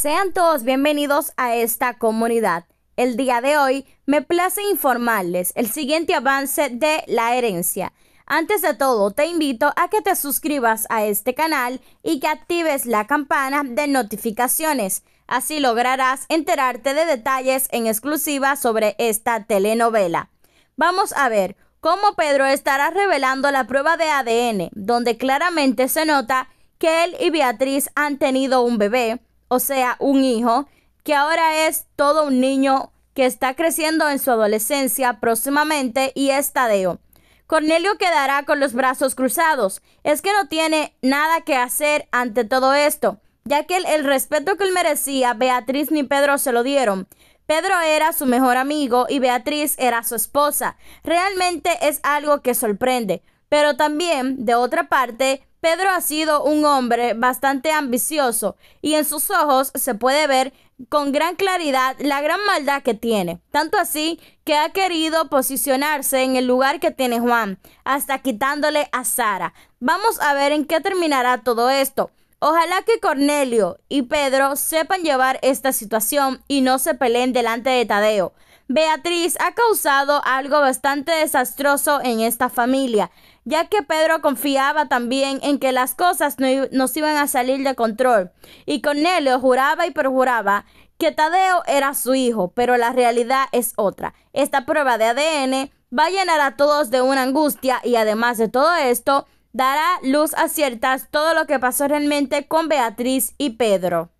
Sean todos bienvenidos a esta comunidad. El día de hoy me place informarles el siguiente avance de la herencia. Antes de todo, te invito a que te suscribas a este canal y que actives la campana de notificaciones. Así lograrás enterarte de detalles en exclusiva sobre esta telenovela. Vamos a ver cómo Pedro estará revelando la prueba de ADN, donde claramente se nota que él y Beatriz han tenido un bebé o sea, un hijo, que ahora es todo un niño que está creciendo en su adolescencia próximamente y es Tadeo. Cornelio quedará con los brazos cruzados. Es que no tiene nada que hacer ante todo esto, ya que el, el respeto que él merecía, Beatriz ni Pedro se lo dieron. Pedro era su mejor amigo y Beatriz era su esposa. Realmente es algo que sorprende. Pero también, de otra parte, Pedro ha sido un hombre bastante ambicioso y en sus ojos se puede ver con gran claridad la gran maldad que tiene, tanto así que ha querido posicionarse en el lugar que tiene Juan, hasta quitándole a Sara. Vamos a ver en qué terminará todo esto. Ojalá que Cornelio y Pedro sepan llevar esta situación y no se peleen delante de Tadeo. Beatriz ha causado algo bastante desastroso en esta familia, ya que Pedro confiaba también en que las cosas no, nos iban a salir de control, y Cornelio juraba y perjuraba que Tadeo era su hijo, pero la realidad es otra. Esta prueba de ADN va a llenar a todos de una angustia y además de todo esto, dará luz a ciertas todo lo que pasó realmente con Beatriz y Pedro.